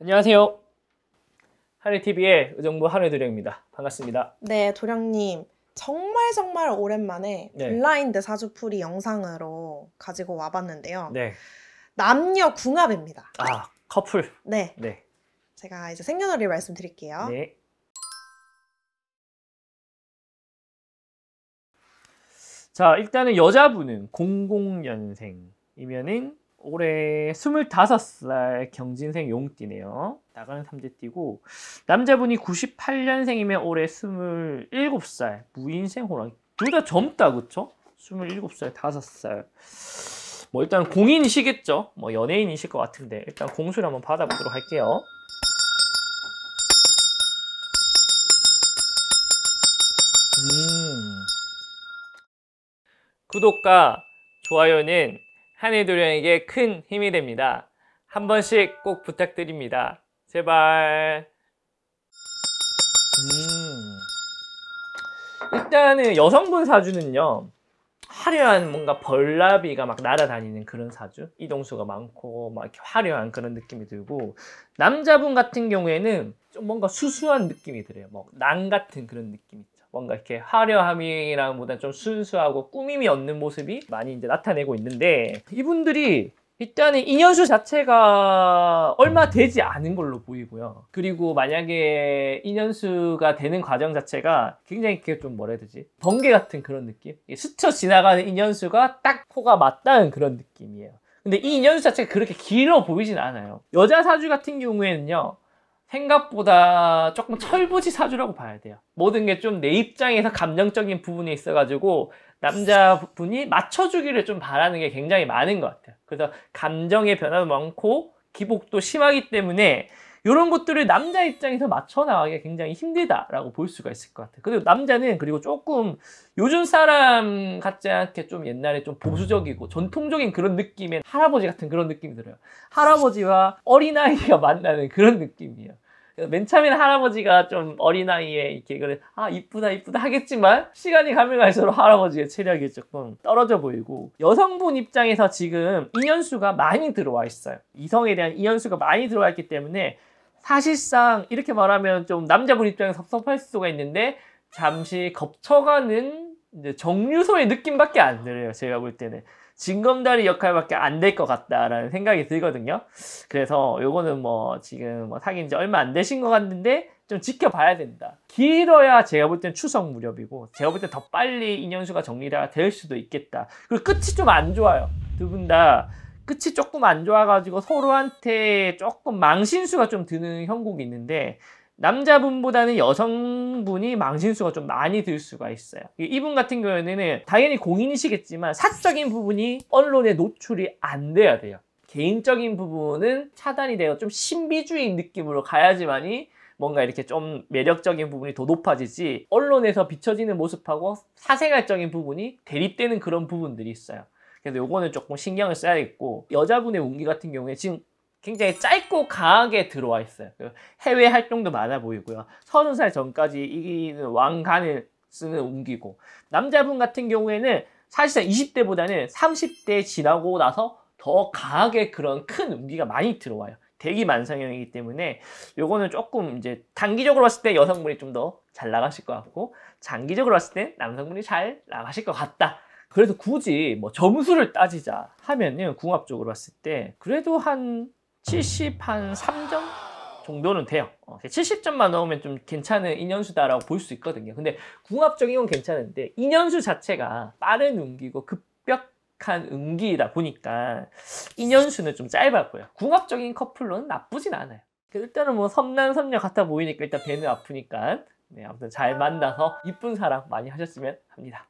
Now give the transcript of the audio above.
안녕하세요. 하늘TV의 의정부 하늘도령입니다. 반갑습니다. 네, 도령님. 정말 정말 오랜만에 네. 블라인드 사주풀이 영상으로 가지고 와봤는데요. 네. 남녀 궁합입니다. 아, 커플. 네. 네. 제가 이제 생년월일 말씀드릴게요. 네. 자, 일단은 여자분은 00년생이면은 올해 25살 경진생 용띠네요. 나가는 3재띠고 남자분이 98년생이면 올해 27살 무인생 호랑이. 둘 다 젊다 그쵸? 27살, 5살. 뭐 일단 공인이시겠죠? 뭐 연예인이실 것 같은데 일단 공수를 한번 받아보도록 할게요. 음. 구독과 좋아요는 한일 도련에게큰 힘이 됩니다. 한 번씩 꼭 부탁드립니다. 제발. 음. 일단은 여성분 사주는요. 화려한 뭔가 벌라비가막 날아다니는 그런 사주 이동수가 많고 막 이렇게 화려한 그런 느낌이 들고 남자분 같은 경우에는 좀 뭔가 수수한 느낌이 들어요 뭐낭 같은 그런 느낌 이 뭔가 이렇게 화려함이랑보다 는좀 순수하고 꾸밈이 없는 모습이 많이 이제 나타내고 있는데 이분들이 일단은 인연수 자체가 얼마 되지 않은 걸로 보이고요. 그리고 만약에 인연수가 되는 과정 자체가 굉장히 이렇게 좀 뭐라 해야 되지? 번개 같은 그런 느낌? 스쳐 지나가는 인연수가 딱 코가 맞다는 그런 느낌이에요. 근데 이 인연수 자체가 그렇게 길어 보이진 않아요. 여자 사주 같은 경우에는요. 생각보다 조금 철부지 사주라고 봐야 돼요. 모든 게 좀 내 입장에서 감정적인 부분이 있어가지고 남자분이 맞춰주기를 좀 바라는 게 굉장히 많은 것 같아요. 그래서 감정의 변화도 많고 기복도 심하기 때문에 이런 것들을 남자 입장에서 맞춰 나가기가 굉장히 힘들다라고 볼 수가 있을 것 같아요. 그리고 남자는 그리고 조금 요즘 사람 같지 않게 좀 옛날에 좀 보수적이고 전통적인 그런 느낌의 할아버지 같은 그런 느낌이 들어요. 할아버지와 어린아이가 만나는 그런 느낌이에요. 맨 처음에는 할아버지가 좀 어린아이에 이렇게 그래 아 이쁘다 이쁘다 하겠지만 시간이 가면 갈수록 할아버지의 체력이 조금 떨어져 보이고 여성분 입장에서 지금 인연수가 많이 들어와 있어요 이성에 대한 인연수가 많이 들어와 있기 때문에 사실상 이렇게 말하면 좀 남자분 입장에 섭섭할 수가 있는데 잠시 겁쳐가는 정류소의 느낌밖에 안 들어요. 제가 볼 때는. 징검다리 역할밖에 안 될 것 같다라는 생각이 들거든요. 그래서 요거는 뭐 지금 뭐 사귄 지 얼마 안 되신 것 같은데 좀 지켜봐야 된다. 길어야 제가 볼 땐 추석 무렵이고 제가 볼 때 더 빨리 인연수가 정리가 될 수도 있겠다. 그리고 끝이 좀 안 좋아요. 두분다 끝이 조금 안 좋아가지고 서로한테 조금 망신수가 좀 드는 형국이 있는데 남자분보다는 여성분이 망신수가 좀 많이 들 수가 있어요. 이분 같은 경우에는 당연히 공인이시겠지만 사적인 부분이 언론에 노출이 안 돼야 돼요. 개인적인 부분은 차단이 되어 좀 신비주의 느낌으로 가야지만이 뭔가 이렇게 좀 매력적인 부분이 더 높아지지 언론에서 비춰지는 모습하고 사생활적인 부분이 대립되는 그런 부분들이 있어요. 그래서 요거는 조금 신경을 써야겠고 여자분의 운기 같은 경우에 지금 굉장히 짧고 강하게 들어와 있어요. 그 해외 활동도 많아 보이고요. 서른 살 전까지 이기는 왕관을 쓰는 운기고 남자분 같은 경우에는 사실상 20대보다는 30대 지나고 나서 더 강하게 그런 큰 운기가 많이 들어와요. 대기 만성형이기 때문에 요거는 조금 이제 단기적으로 봤을 때 여성분이 좀 더 잘 나가실 것 같고 장기적으로 봤을 때 남성분이 잘 나가실 것 같다. 그래서 굳이 뭐 점수를 따지자 하면요 궁합적으로 봤을 때 그래도 한70한 3점 정도는 돼요. 70점만 어, 넣으면 좀 괜찮은 인연수다라고 볼 수 있거든요. 근데 궁합적인 건 괜찮은데 인연수 자체가 빠른 운기고 급격한 운기이다 보니까 인연수는 좀 짧았고요. 궁합적인 커플로는 나쁘진 않아요. 일단은 뭐 섬남섬녀 같아 보이니까 일단 배는 아프니까 네, 아무튼 잘 만나서 이쁜 사랑 많이 하셨으면 합니다.